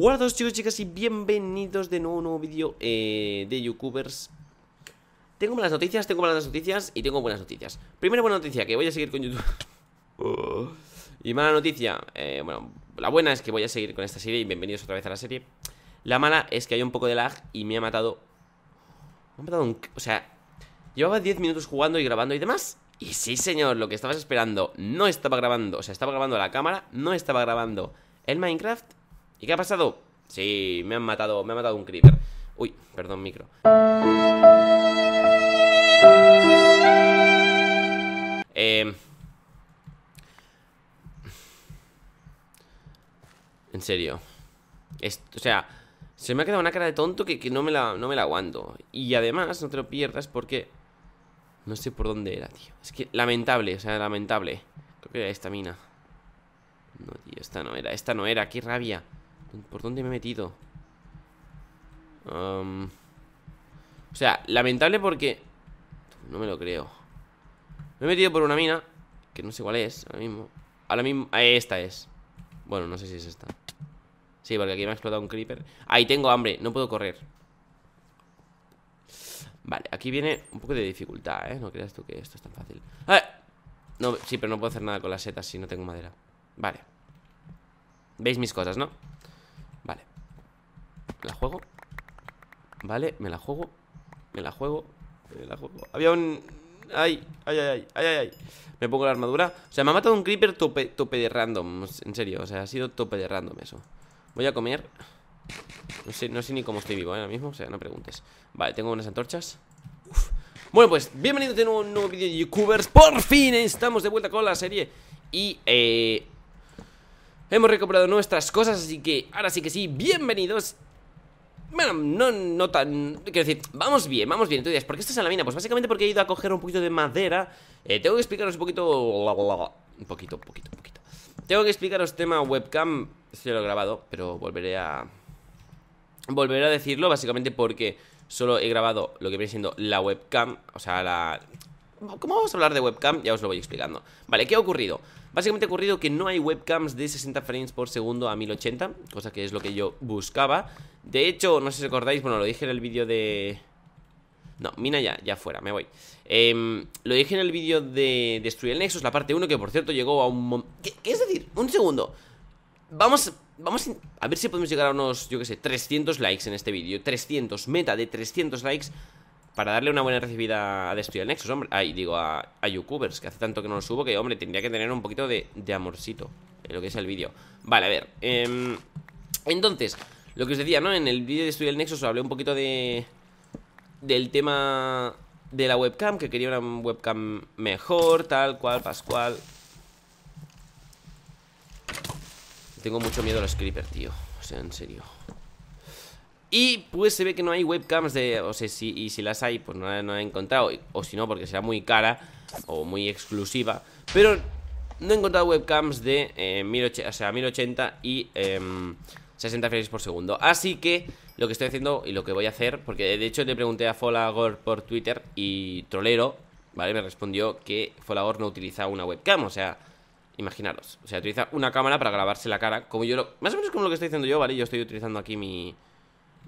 Hola chicos chicos chicas y bienvenidos de nuevo a un nuevo vídeo eh, de YouTubers Tengo malas noticias, tengo malas noticias y tengo buenas noticias Primera buena noticia, que voy a seguir con YouTube Y mala noticia, eh, bueno, la buena es que voy a seguir con esta serie y bienvenidos otra vez a la serie La mala es que hay un poco de lag y me ha matado Me ha matado un... o sea, llevaba 10 minutos jugando y grabando y demás Y sí señor, lo que estabas esperando, no estaba grabando O sea, estaba grabando la cámara, no estaba grabando el Minecraft ¿Y qué ha pasado? Sí, me han matado, me ha matado un creeper. Uy, perdón, micro. Em. En serio. Esto, o sea, se me ha quedado una cara de tonto que, no, no me la aguanto. Y además, no te lo pierdas porque... No sé por dónde era, tío. Es que lamentable, o sea, lamentable. Creo que era esta mina. No, tío, esta no era, esta no era, qué rabia. ¿Por dónde me he metido? o sea, lamentable porque... No me lo creo. Me he metido por una mina, que no sé cuál es ahora mismo. Ahora mismo... Eh, esta es. Bueno, no sé si es esta. Sí, porque aquí me ha explotado un creeper. Ahí tengo hambre, no puedo correr. Vale, aquí viene un poco de dificultad, ¿eh? No creas tú que esto es tan fácil. ¡Ah! No, sí, pero no puedo hacer nada con las setas si no tengo madera. Vale. ¿Veis mis cosas, no? ¿Me la juego? Vale, me la juego. Me la juego. Me la juego. Había un. Ay, ay, ay, ay, ay, ay. Me pongo la armadura. O sea, me ha matado un creeper tope, de random. En serio, o sea, ha sido tope de random eso. Voy a comer. No sé, ni cómo estoy vivo ¿eh? ahora mismo, o sea, no preguntes. Vale, tengo unas antorchas. Uf. Bueno, pues bienvenidos de a un nuevo vídeo de YouTubers. Por fin estamos de vuelta con la serie. Y, eh. Hemos recuperado nuestras cosas, así que ahora sí que sí, bienvenidos bueno, no, no tan... Quiero decir, vamos bien, vamos bien. Entonces, ¿por qué estás en la mina? Pues básicamente porque he ido a coger un poquito de madera. Eh, tengo que explicaros un poquito... Un poquito, un poquito, un poquito. Tengo que explicaros tema webcam. Se lo he grabado, pero volveré a... Volveré a decirlo básicamente porque solo he grabado lo que viene siendo la webcam. O sea, la... ¿Cómo vamos a hablar de webcam? Ya os lo voy explicando. Vale, ¿qué ha ocurrido? Básicamente ha ocurrido que no hay webcams de 60 frames por segundo a 1080, cosa que es lo que yo buscaba. De hecho, no sé si recordáis, bueno, lo dije en el vídeo de... No, mina ya, ya fuera, me voy. Em, lo dije en el vídeo de Destruir el Nexus, la parte 1, que por cierto llegó a un... ¿Qué, ¿Qué, es decir? Un segundo. Vamos, vamos a ver si podemos llegar a unos, yo qué sé, 300 likes en este vídeo. 300, meta de 300 likes para darle una buena recibida a Destruir el Nexus, hombre. Ay, digo, a, a YouTubers, que hace tanto que no lo subo, que, hombre, tendría que tener un poquito de, amorcito en lo que es el vídeo. Vale, a ver. Em, entonces, lo que os decía, ¿no? En el vídeo de Destruir el Nexus os hablé un poquito de. del tema de la webcam, que quería una webcam mejor, tal cual, Pascual. Tengo mucho miedo a los creepers, tío. O sea, en serio. Y pues se ve que no hay webcams de... O sea, si, y si las hay, pues no, he encontrado. O si no, porque será muy cara o muy exclusiva. Pero no he encontrado webcams de 1080, eh, sea, 1080 y 60 em, frames por segundo. Así que lo que estoy haciendo y lo que voy a hacer, porque de hecho le pregunté a Folagor por Twitter y Trolero, ¿vale? Me respondió que Folagor no utiliza una webcam, o sea, imaginaros. O sea, utiliza una cámara para grabarse la cara, como yo lo... Más o menos como lo que estoy haciendo yo, ¿vale? Yo estoy utilizando aquí mi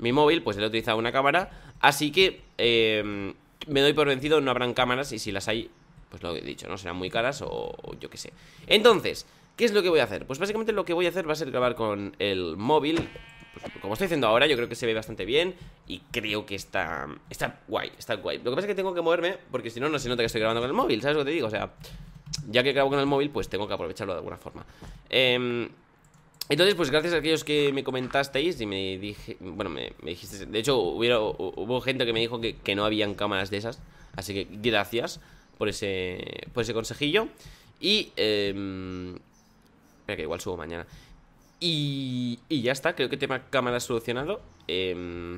mi móvil, pues he utilizado una cámara. Así que em, me doy por vencido, no habrán cámaras y si las hay, pues lo he dicho, ¿no? Serán muy caras o, yo qué sé. Entonces, ¿qué es lo que voy a hacer? Pues básicamente lo que voy a hacer va a ser grabar con el móvil. Pues, como estoy haciendo ahora, yo creo que se ve bastante bien y creo que está, está guay, está guay. Lo que pasa es que tengo que moverme porque si no, no se nota que estoy grabando con el móvil, ¿sabes lo que te digo? O sea, ya que grabo con el móvil, pues tengo que aprovecharlo de alguna forma. Eh, entonces, pues gracias a aquellos que me comentasteis y me dije, bueno, me, dijiste, de hecho hubo gente que me dijo que, no habían cámaras de esas, así que gracias por ese, por ese consejillo. Y... Em, espera que igual subo mañana. Y, y ya está, creo que tema cámara solucionado. Em,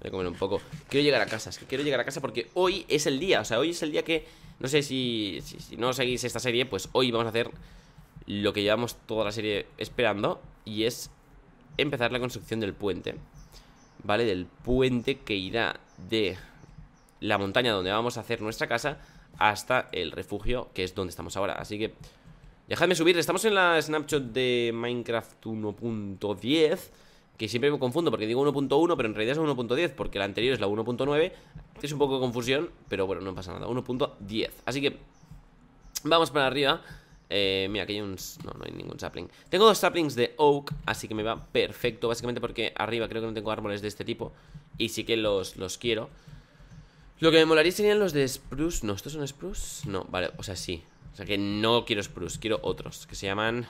voy a comer un poco. Quiero llegar a casa, es que quiero llegar a casa porque hoy es el día, o sea, hoy es el día que, no sé si, si no seguís esta serie, pues hoy vamos a hacer lo que llevamos toda la serie esperando y es empezar la construcción del puente. ¿Vale? Del puente que irá de la montaña donde vamos a hacer nuestra casa hasta el refugio que es donde estamos ahora. Así que dejadme subir, estamos en la snapshot de Minecraft 1.10. Que siempre me confundo porque digo 1.1, pero en realidad es 1.10, porque la anterior es la 1.9. Es un poco de confusión, pero bueno, no pasa nada. 1.10. Así que vamos para arriba. Eh, mira, aquí hay un... No, no hay ningún sapling Tengo dos saplings de oak, así que me va perfecto Básicamente porque arriba creo que no tengo árboles de este tipo Y sí que los, los quiero Lo que me molaría serían los de spruce No, ¿estos son spruce? No, vale, o sea, sí O sea que no quiero spruce, quiero otros Que se llaman...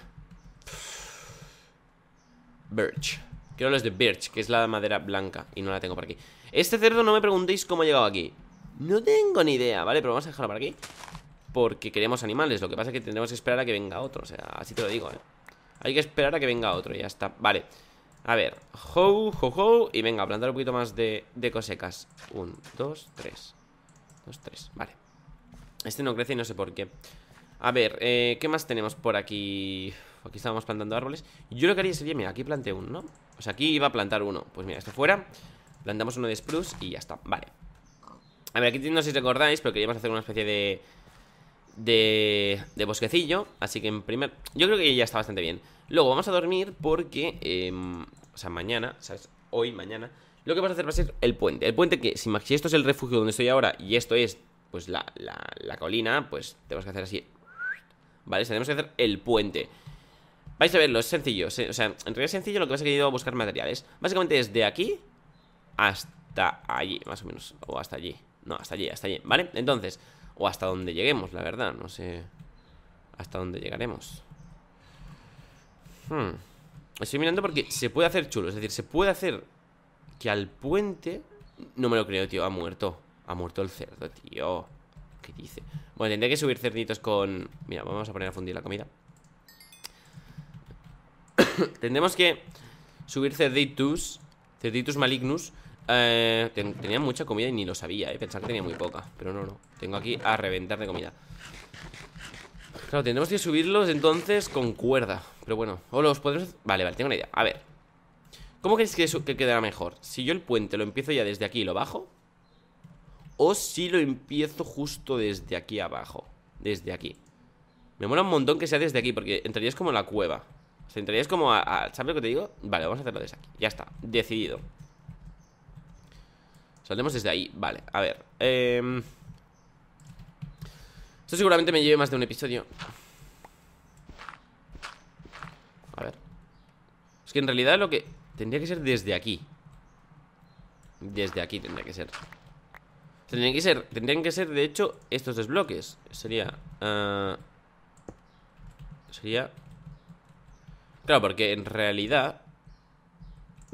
Birch Quiero los de birch, que es la madera blanca Y no la tengo por aquí Este cerdo no me preguntéis cómo ha llegado aquí No tengo ni idea, ¿vale? Pero vamos a dejarlo por aquí porque queremos animales. Lo que pasa es que tendremos que esperar a que venga otro. O sea, así te lo digo, ¿eh? Hay que esperar a que venga otro y ya está. Vale. A ver. Ho, ho, ho. Y venga, plantar un poquito más de, cosecas. Un, dos, tres. Dos, tres. Vale. Este no crece y no sé por qué. A ver, eh, ¿qué más tenemos por aquí? Aquí estábamos plantando árboles. Yo lo que haría sería, mira, aquí planté uno, ¿no? O sea, aquí iba a plantar uno. Pues mira, esto fuera. Plantamos uno de spruce y ya está. Vale. A ver, aquí no sé si recordáis, pero queríamos hacer una especie de de, bosquecillo. Así que en primer. Yo creo que ya está bastante bien. Luego vamos a dormir porque. Em, o sea, mañana, ¿sabes? Hoy, mañana. Lo que vas a hacer va a ser el puente. El puente que, si, esto es el refugio donde estoy ahora y esto es, pues, la, la, colina, pues tenemos que hacer así. ¿Vale? tenemos que hacer el puente. Vais a verlo, es sencillo. O sea, en realidad es sencillo, lo que vas a querer buscar materiales. Básicamente es de aquí hasta allí, más o menos. O hasta allí. No, hasta allí, hasta allí, ¿vale? Entonces, o hasta donde lleguemos, la verdad. No sé hasta dónde llegaremos. Hmm. Estoy mirando porque se puede hacer chulo. Es decir, se puede hacer que al puente... No me lo creo, tío. Ha muerto. Ha muerto el cerdo, tío. ¿Qué dice? Bueno, tendría que subir cerditos con... Mira, vamos a poner a fundir la comida. Tendremos que subir cerditos. Cerditos malignus eh, tenía mucha comida y ni lo sabía, eh. Pensaba que tenía muy poca, pero no, no. Tengo aquí a reventar de comida. Claro, tendremos que subirlos entonces con cuerda. Pero bueno, o los podemos. Vale, vale, tengo una idea. A ver. ¿Cómo creéis que, que quedará mejor? Si yo el puente lo empiezo ya desde aquí y lo bajo. O si lo empiezo justo desde aquí abajo. Desde aquí. Me mola un montón que sea desde aquí, porque entrarías como en la cueva. O sea, entrarías como a, a, ¿Sabes lo que te digo? Vale, vamos a hacerlo desde aquí. Ya está, decidido. Saldremos desde ahí, vale, a ver em, Esto seguramente me lleve más de un episodio A ver Es que en realidad lo que... Tendría que ser desde aquí Desde aquí tendría que ser Tendrían que ser, tendrían que ser de hecho, estos desbloques Sería... Ah, sería... Claro, porque en realidad...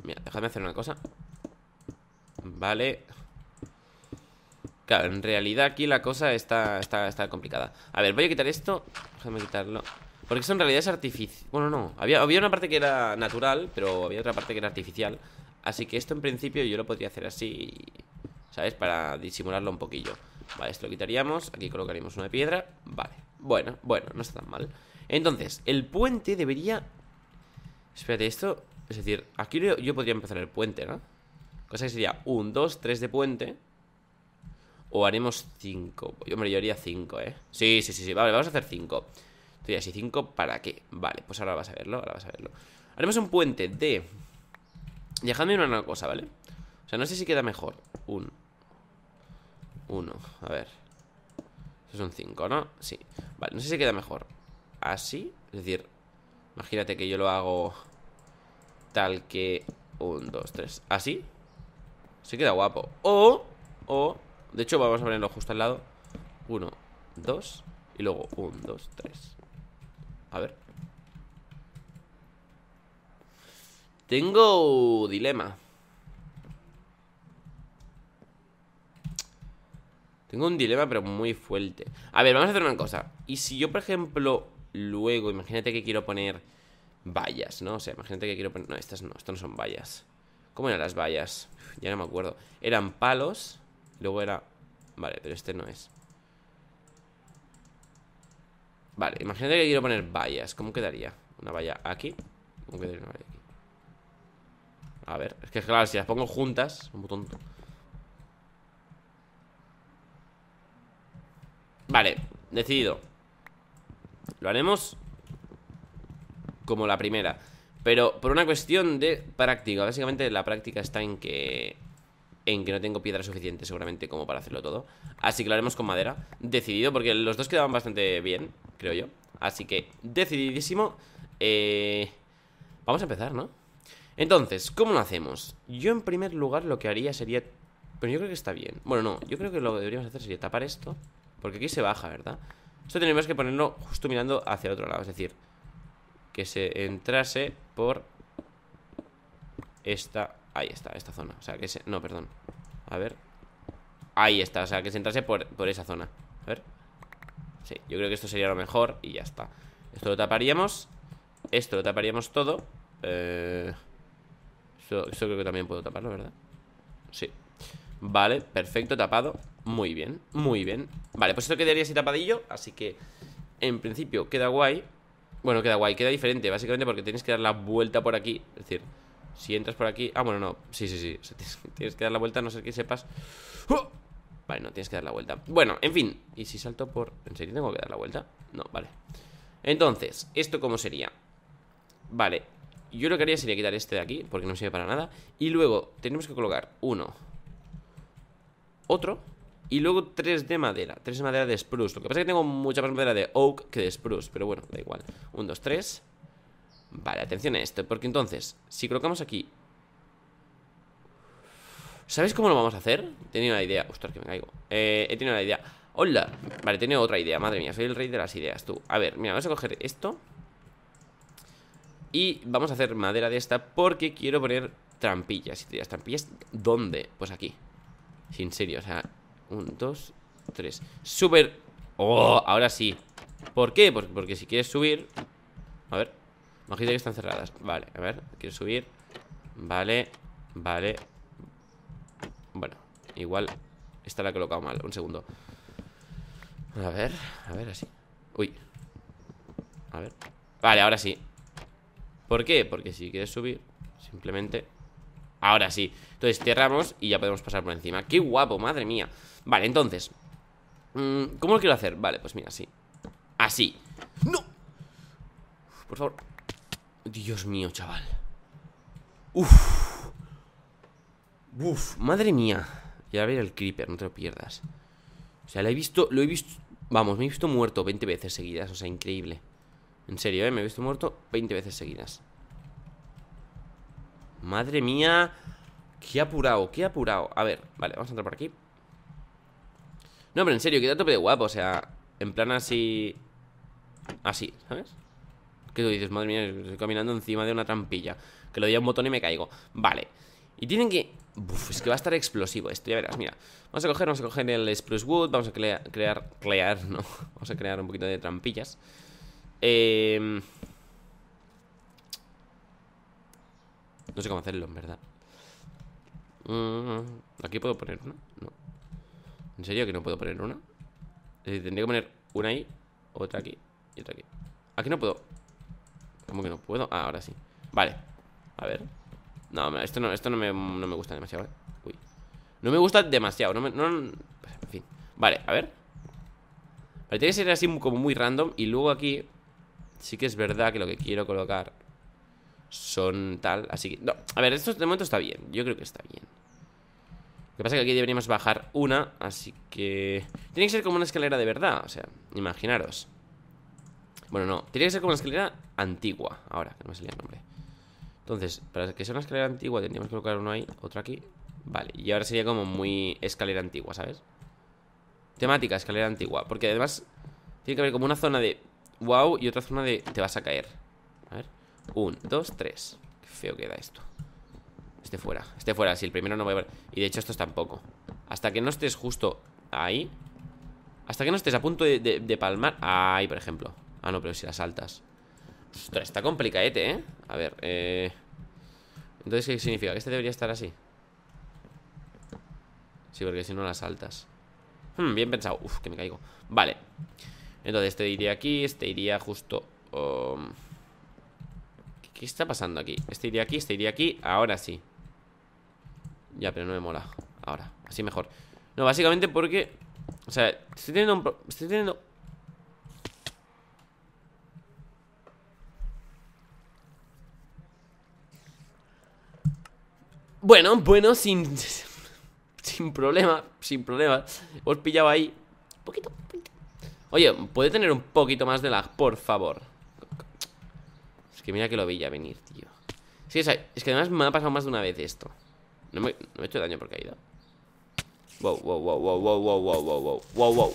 Mira, déjame hacer una cosa. Vale. Claro, en realidad aquí la cosa está, está, está complicada. A ver, voy a quitar esto. Déjame quitarlo. Porque eso en realidad es artificial. Bueno, no. Había, había una parte que era natural, pero había otra parte que era artificial. Así que esto en principio yo lo podría hacer así. ¿Sabes? Para disimularlo un poquillo. Vale, esto lo quitaríamos. Aquí colocaríamos una piedra. Vale. Bueno, bueno, no está tan mal. Entonces, el puente debería... Espérate, esto... Es decir, aquí yo podría empezar el puente, ¿no? Cosa que sería un 2, 3 de puente. O haremos 5. Hombre, yo haría 5, ¿eh? Sí, sí, sí, sí. Vale, vamos a hacer 5. Tú así, ¿y 5 para qué? Vale, pues ahora vas a verlo, ahora vas a verlo. Haremos un puente de... Dejadme una cosa, ¿vale? O sea, no sé si queda mejor. Un... Uno. A ver. Eso es un 5, ¿no? Sí. Vale, no sé si queda mejor. Así. Es decir, imagínate que yo lo hago tal que... Un, dos, tres. Así. Se queda guapo O, o De hecho vamos a ponerlo justo al lado Uno, dos Y luego un, dos, tres A ver Tengo dilema Tengo un dilema, pero muy fuerte. A ver, vamos a hacer una cosa. Y si yo, por ejemplo, luego, imagínate que quiero poner vallas, ¿no? O sea, imagínate que quiero poner... No, estas no, estas no son vallas. ¿Cómo eran las vallas? ya no me acuerdo. Eran palos. Luego era... Vale, pero este no es. Vale, imagínate que quiero poner vallas. ¿Cómo quedaría? Una valla aquí. ¿Cómo quedaría una valla aquí? A ver, es que claro, si las pongo juntas, un botón. Vale, decidido. Lo haremos como la primera. Pero por una cuestión de práctica. Básicamente la práctica está en que en que no tengo piedra suficiente seguramente como para hacerlo todo. Así que lo haremos con madera. Decidido, porque los dos quedaban bastante bien, creo yo. Así que decididísimo. Eh, vamos a empezar, ¿no? Entonces, ¿cómo lo hacemos? Yo en primer lugar lo que haría sería... Pero yo creo que está bien. Bueno, no, yo creo que lo que deberíamos hacer sería tapar esto. Porque aquí se baja, ¿verdad? Esto tenemos que ponerlo justo mirando hacia otro lado. Es decir, que se entrase por esta... Ahí está, esta zona. O sea, que se... No, perdón. A ver. Ahí está, o sea, que se entrase por, esa zona. A ver. Sí, yo creo que esto sería lo mejor y ya está. Esto lo taparíamos. Esto lo taparíamos todo. Eh, esto creo que también puedo taparlo, ¿verdad? Sí. Vale, perfecto, tapado Muy bien, muy bien Vale, pues esto quedaría así tapadillo Así que, en principio, queda guay bueno, queda guay, queda diferente, básicamente porque tienes que dar la vuelta por aquí. Es decir, si entras por aquí... Ah, bueno, no. Sí, sí, sí. tienes, que dar la vuelta, no sé que sepas... ¡Oh! Vale, no, tienes que dar la vuelta. Bueno, en fin. ¿Y si salto por...? ¿En serio tengo que dar la vuelta? No, vale. Entonces, ¿esto cómo sería? Vale. Yo lo que haría sería quitar este de aquí, porque no sirve para nada. Y luego tenemos que colocar uno. Otro. Y luego tres de madera, tres de madera de spruce. Lo que pasa es que tengo mucha más madera de oak que de spruce, pero bueno, da igual. Un, dos, tres. Vale, atención a esto, porque entonces, si colocamos aquí... ¿Sabéis cómo lo vamos a hacer? He tenido una idea. Ostras, que me caigo. Eh, he tenido una idea. ¡Hola! Vale, he tenido otra idea. Madre mía, soy el rey de las ideas, tú. A ver, mira, vamos a coger esto. Y vamos a hacer madera de esta porque quiero poner trampillas. Y te ¿trampillas dónde? Pues aquí. Sin serio, o sea, un, dos, tres Súper... ¡Oh! Ahora sí ¿Por qué? Pues porque, si quieres subir A ver Imagínate que están cerradas Vale, a ver Quiero subir Vale Vale Bueno Igual Esta la he colocado mal Un segundo A ver A ver, así Uy A ver Vale, ahora sí ¿Por qué? Porque si quieres subir Simplemente Ahora sí Entonces cerramos y ya podemos pasar por encima ¡Qué guapo, madre mía! Vale, entonces mm, ¿Cómo lo quiero hacer? Vale, pues mira, así Así ¡No! Por favor Dios mío, chaval Uf Uf, madre mía Y ahora el creeper, no te lo pierdas O sea, lo he visto, lo he visto Vamos, me he visto muerto 20 veces seguidas O sea, increíble En serio, ¿eh? Me he visto muerto 20 veces seguidas Madre mía Qué apurado, qué apurado A ver, vale, vamos a entrar por aquí No, pero en serio, queda tope de guapo, o sea En plan así Así, ¿sabes? ¿Qué tú dices, madre mía, estoy caminando encima de una trampilla Que lo doy a un botón y me caigo Vale, y tienen que... es que va a estar explosivo esto, ya verás, mira Vamos a coger, vamos a coger el Spruce Wood Vamos a crear, crear, no Vamos a crear un poquito de trampillas Eh... No sé cómo hacerlo, en verdad. Mm, aquí puedo poner una. No. ¿En serio que no puedo poner una? Es tendría que poner una ahí, otra aquí y otra aquí. Aquí no puedo. ¿Cómo que no puedo? Ah, ahora sí. Vale. A ver. No, esto no, esto no, me, gusta demasiado, ¿eh? Uy. No me gusta demasiado. No pues, en fin. Vale, a ver. tiene que ser así como muy random. Y luego aquí. Sí que es verdad que lo que quiero colocar son tal. Así que, no, a ver, esto de momento está bien. Yo creo que está bien. Lo que pasa es que aquí deberíamos bajar una, así que... Tiene que ser como una escalera de verdad, o sea, imaginaros. Bueno, no, tiene que ser como una escalera antigua, ahora, que no me salía el nombre. Entonces, para que sea una escalera antigua tendríamos que colocar uno ahí, otro aquí. Vale, y ahora sería como muy escalera antigua, ¿sabes? Temática, escalera antigua, porque además tiene que haber como una zona de wow y otra zona de te vas a caer. Un, dos, tres Qué feo queda esto Este fuera, este fuera, si el primero no va a ver Y de hecho estos tampoco Hasta que no estés justo ahí Hasta que no estés a punto de, palmar Ahí, por ejemplo Ah, no, pero si las saltas Ostras, está complicadete, ¿eh? A ver, eh... Entonces, ¿qué significa? Que este debería estar así Sí, porque si no las saltas hmm, Bien pensado, uf, que me caigo Vale Entonces, este iría aquí, este iría justo... Um, ¿Qué está pasando aquí? Este iría aquí, este iría aquí Ahora sí Ya, pero no me mola Ahora, así mejor No, básicamente porque O sea, estoy teniendo un Estoy teniendo Bueno, bueno, sin... Sin problema, sin problema Os pillaba ahí Un poquito, poquito Oye, ¿puede tener un poquito más de lag, por favor? Que mira que lo veía venir, tío Sí, es que además me ha pasado más de una vez esto No me, he hecho daño por caída Wow, wow, wow, wow, wow, wow, wow, wow, wow, wow, wow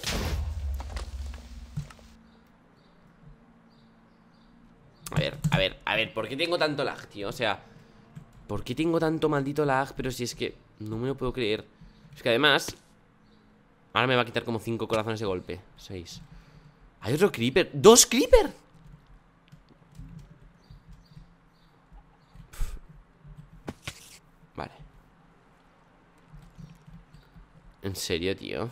A ver, a ver, a ver, ¿por qué tengo tanto lag, tío? O sea, ¿por qué tengo tanto maldito lag? Pero si es que no me lo puedo creer Es que además Ahora me va a quitar como 5 corazones de golpe 6 Hay otro creeper ¡Dos creeper! Vale ¿En serio, tío?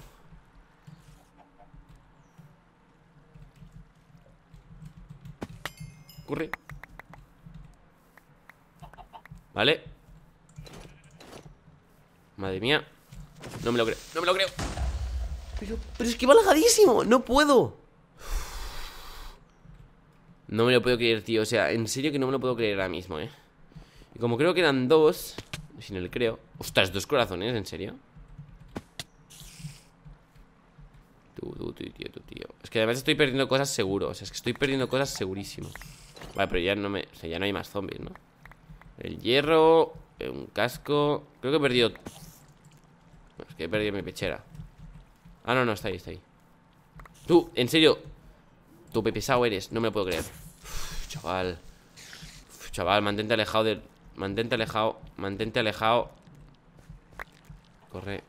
Corre Vale Madre mía No me lo creo, no me lo creo Pero, es que va no puedo No me lo puedo creer, tío O sea, en serio que no me lo puedo creer ahora mismo, eh Y como creo que eran dos no le creo. Ostras, dos corazones, ¿en serio? Tú, tú, tú, tío, tío. Es que además estoy perdiendo cosas seguro. O sea, es que estoy perdiendo cosas segurísimo. Vale, pero ya no me. O sea, ya no hay más zombies, ¿no? El hierro. Un casco. Creo que he perdido. Es que he perdido mi pechera. Ah, no, no, está ahí, está ahí. Tú, en serio. Tú pesado eres, no me lo puedo creer. chaval. chaval, mantente alejado del. Mantente alejado, mantente alejado Corre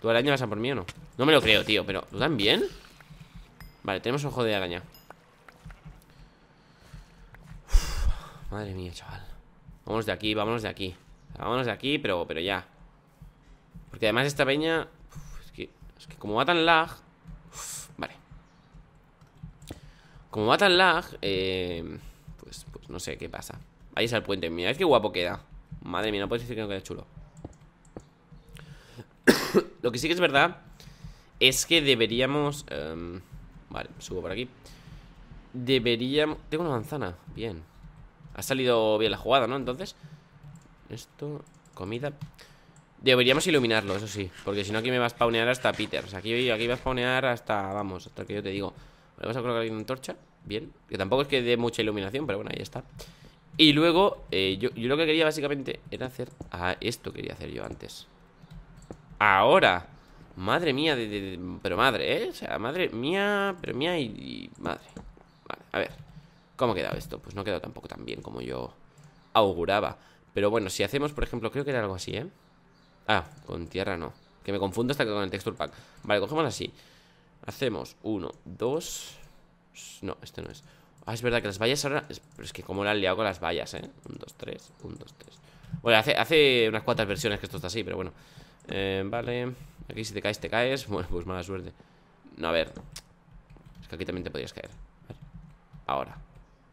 ¿Tú araña vas a por mí o no? No me lo creo, tío, pero ¿tú también? Vale, tenemos ojo de araña Madre mía, chaval Vámonos de aquí, vámonos de aquí Vámonos de aquí, pero, pero ya Porque además esta peña es, que, es que como va tan lag Vale Como va tan lag eh, pues, pues no sé qué pasa Ahí está el puente, mira, es que guapo queda Madre mía, no puedes decir que no queda chulo Lo que sí que es verdad Es que deberíamos em, Vale, subo por aquí Deberíamos... Tengo una manzana, bien Ha salido bien la jugada, ¿no? Entonces Esto, comida Deberíamos iluminarlo, eso sí Porque si no aquí me va a spawnear hasta Peter o sea, aquí, aquí va a spawnear hasta... Vamos, hasta que yo te digo Vamos a colocar aquí una antorcha Bien, que tampoco es que dé mucha iluminación Pero bueno, ahí está y luego, eh, yo, yo, lo que quería básicamente era hacer... Ah, esto quería hacer yo antes. Ahora. Madre mía, de, pero madre, ¿eh? O sea, madre mía, pero mía y, madre. Vale, a ver. ¿Cómo ha quedado esto? Pues no ha quedado tampoco tan bien como yo auguraba. Pero bueno, si hacemos, por ejemplo, creo que era algo así, ¿eh? Ah, con tierra no. Que me confundo hasta con el texture pack. Vale, cogemos así. Hacemos uno, dos... No, este no es. Ah, es verdad que las vallas ahora... Pero es que como la han liado con las vallas, ¿eh? Un, 2, 3, un, 2, 3 Bueno, hace, unas cuantas versiones que esto está así, pero bueno eh, Vale, aquí si te caes, te caes Bueno, pues mala suerte No, a ver Es que aquí también te podrías caer Ahora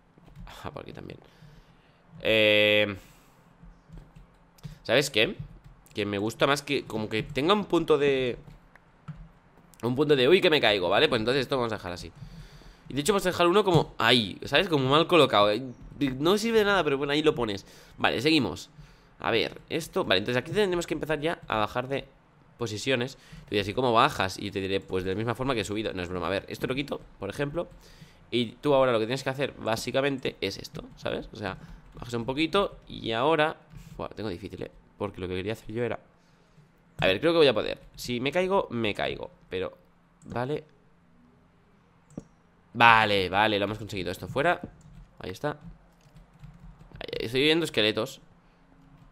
Ah, por aquí también eh... ¿Sabes qué? Que me gusta más que como que tenga un punto de... Un punto de... Uy, que me caigo, ¿vale? Pues entonces esto vamos a dejar así y de hecho vas a dejar uno como ahí, ¿sabes? Como mal colocado. No sirve de nada, pero bueno, ahí lo pones. Vale, seguimos. A ver, esto... Vale, entonces aquí tendremos que empezar ya a bajar de posiciones. y así como bajas? Y te diré, pues de la misma forma que he subido. No es broma. A ver, esto lo quito, por ejemplo. Y tú ahora lo que tienes que hacer básicamente es esto, ¿sabes? O sea, bajas un poquito y ahora... tengo difícil, ¿eh? Porque lo que quería hacer yo era... A ver, creo que voy a poder. Si me caigo, me caigo. Pero, vale, Vale, vale, lo hemos conseguido Esto fuera, ahí está Estoy viendo esqueletos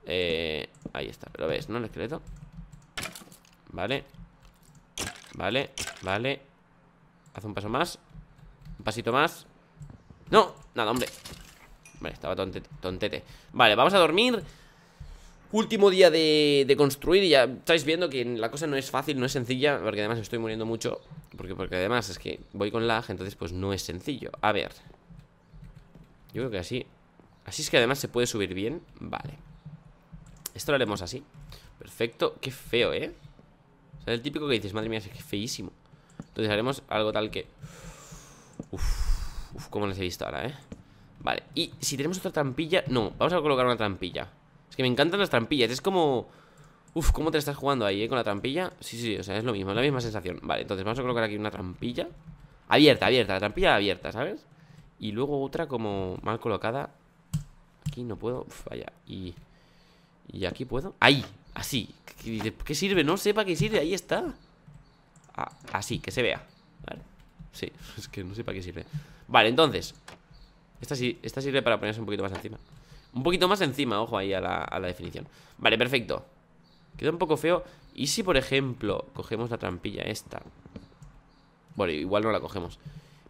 eh, Ahí está, lo ves, ¿no? El esqueleto Vale Vale, vale Hace un paso más Un pasito más ¡No! Nada, hombre Vale, estaba tontete Vale, vamos a dormir último día de, construir y ya estáis viendo que la cosa no es fácil, no es sencilla, porque además estoy muriendo mucho, porque, porque además es que voy con lag, entonces pues no es sencillo. A ver. Yo creo que así. Así es que además se puede subir bien. Vale. Esto lo haremos así. Perfecto. Qué feo, ¿eh? O el típico que dices, madre mía, es que feísimo. Entonces haremos algo tal que... Uf, uf, cómo les he visto ahora, ¿eh? Vale, y si tenemos otra trampilla... No, vamos a colocar una trampilla es que me encantan las trampillas, es como... Uf, ¿cómo te estás jugando ahí, eh? Con la trampilla Sí, sí, o sea, es lo mismo, es la misma sensación Vale, entonces vamos a colocar aquí una trampilla Abierta, abierta, la trampilla abierta, ¿sabes? Y luego otra como mal colocada Aquí no puedo, vaya Y... Y aquí puedo Ahí, así ¿Qué, sirve? No sé para qué sirve, ahí está ah, Así, que se vea Vale, sí, es que no sé para qué sirve Vale, entonces Esta, esta sirve para ponerse un poquito más encima un poquito más encima, ojo ahí a la, definición. Vale, perfecto. Queda un poco feo. ¿Y si, por ejemplo, cogemos la trampilla esta? Bueno, igual no la cogemos.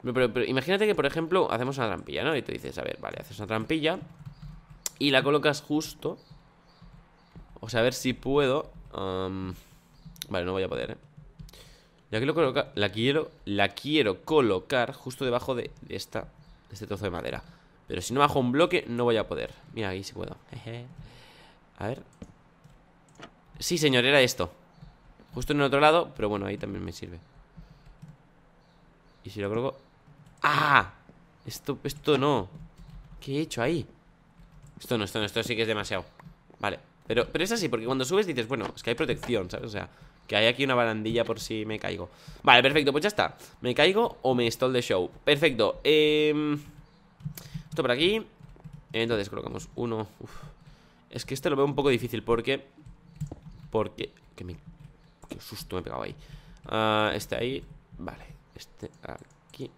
Pero, imagínate que, por ejemplo, hacemos una trampilla, ¿no? Y tú dices, a ver, vale, haces una trampilla y la colocas justo. O sea, a ver si puedo. vale, no voy a poder, ¿eh? La quiero, colocar, la, quiero, la quiero colocar justo debajo de, esta, de este trozo de madera. Pero si no bajo un bloque, no voy a poder. Mira, ahí sí puedo. A ver. Sí, señor, era esto. Justo en el otro lado, pero bueno, ahí también me sirve. Y si lo coloco... ¡Ah! Esto, esto no. ¿Qué he hecho ahí? Esto no, esto no, esto sí que es demasiado. Vale. Pero, pero es así, porque cuando subes dices, bueno, es que hay protección, ¿sabes? O sea, que hay aquí una barandilla por si me caigo. Vale, perfecto, pues ya está. ¿Me caigo o me stole the show? Perfecto. Eh por aquí Entonces colocamos uno Es que este lo veo un poco difícil porque Porque Que me... Qué susto me he pegado ahí ah, Este ahí Vale Este aquí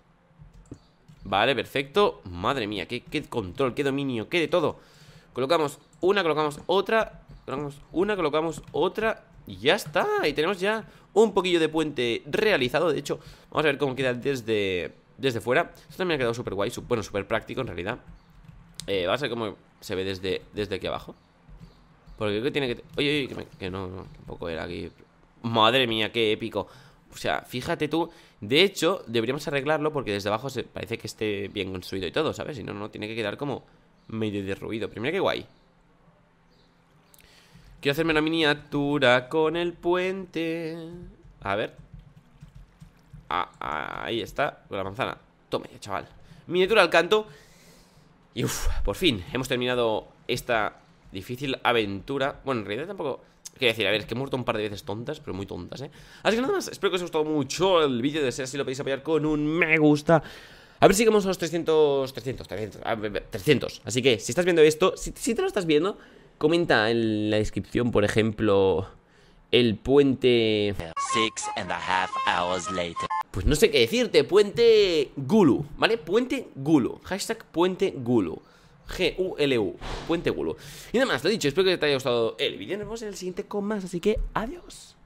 Vale, perfecto Madre mía, qué, control, qué dominio, qué de todo Colocamos una, colocamos otra Colocamos una, colocamos otra Y ya está, y tenemos ya un poquillo de puente realizado De hecho, vamos a ver cómo queda desde desde fuera. Esto también ha quedado súper guay, bueno, súper práctico en realidad. Eh, va a ser como se ve desde, desde aquí abajo. Porque creo que tiene que... Oye, oye, que, que no, no, poco era aquí. Madre mía, qué épico. O sea, fíjate tú. De hecho, deberíamos arreglarlo porque desde abajo se parece que esté bien construido y todo, ¿sabes? Si no, no, tiene que quedar como medio derruido. Primero mira qué guay. Quiero hacerme una miniatura con el puente. A ver, Ah, ah, ahí está, con la manzana Toma ya, chaval Miniatura al canto Y uff, por fin, hemos terminado esta difícil aventura Bueno, en realidad tampoco... Quería decir, a ver, es que he muerto un par de veces tontas, pero muy tontas, ¿eh? Así que nada más, espero que os haya gustado mucho el vídeo De ser así, lo podéis apoyar con un me gusta a ver si llegamos a los 300, 300, 300, 300 Así que, si estás viendo esto, si, si te lo estás viendo Comenta en la descripción, por ejemplo, el puente. Six and a half hours later. Pues no sé qué decirte, puente Gulu, ¿vale? Puente Gulu, hashtag puente Gulu. G-U-L-U, puente Gulu. Y nada más, lo dicho, espero que te haya gustado el vídeo. Nos vemos en el siguiente con más, así que adiós.